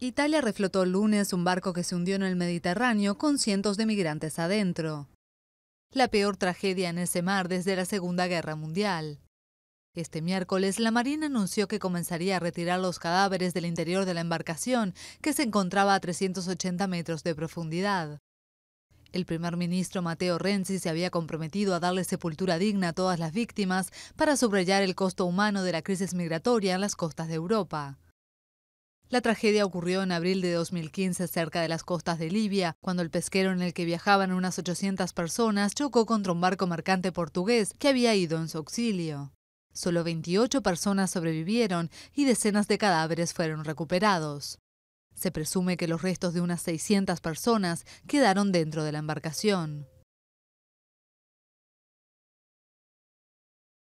Italia reflotó el lunes un barco que se hundió en el Mediterráneo con cientos de migrantes adentro. La peor tragedia en ese mar desde la Segunda Guerra Mundial. Este miércoles, la Marina anunció que comenzaría a retirar los cadáveres del interior de la embarcación, que se encontraba a 380 metros de profundidad. El primer ministro Mateo Renzi se había comprometido a darle sepultura digna a todas las víctimas para subrayar el costo humano de la crisis migratoria en las costas de Europa. La tragedia ocurrió en abril de 2015 cerca de las costas de Libia, cuando el pesquero en el que viajaban unas 800 personas chocó contra un barco mercante portugués que había ido en su auxilio. Solo 28 personas sobrevivieron y decenas de cadáveres fueron recuperados. Se presume que los restos de unas 600 personas quedaron dentro de la embarcación.